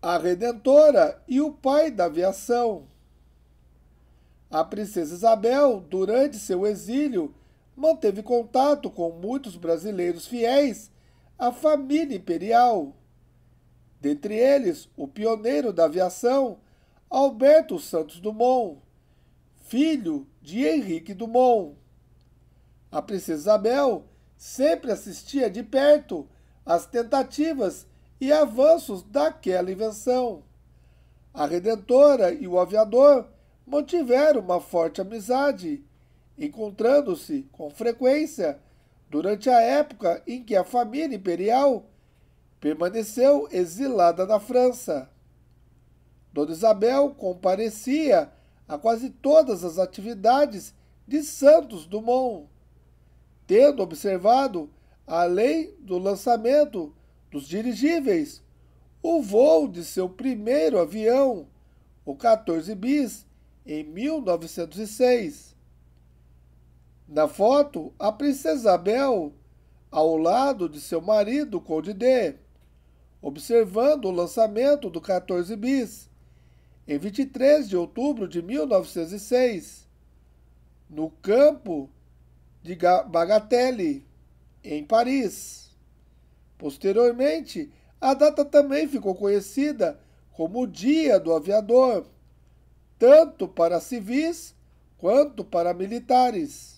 a Redentora e o pai da aviação. A princesa Isabel, durante seu exílio, manteve contato com muitos brasileiros fiéis à família imperial. Dentre eles, o pioneiro da aviação, Alberto Santos Dumont, filho de Henrique Dumont. A princesa Isabel sempre assistia de perto às tentativas e avanços daquela invenção. A redentora e o aviador mantiveram uma forte amizade, encontrando-se com frequência durante a época em que a família imperial permaneceu exilada na França. Dona Isabel comparecia a quase todas as atividades de Santos Dumont, tendo observado, além do lançamento dos dirigíveis, o voo de seu primeiro avião, o 14 bis, em 1906. Na foto, a princesa Isabel, ao lado de seu marido, Conde D, observando o lançamento do 14 bis, em 23 de outubro de 1906, no campo de Bagatelle, em Paris. Posteriormente, a data também ficou conhecida como o Dia do Aviador, tanto para civis quanto para militares.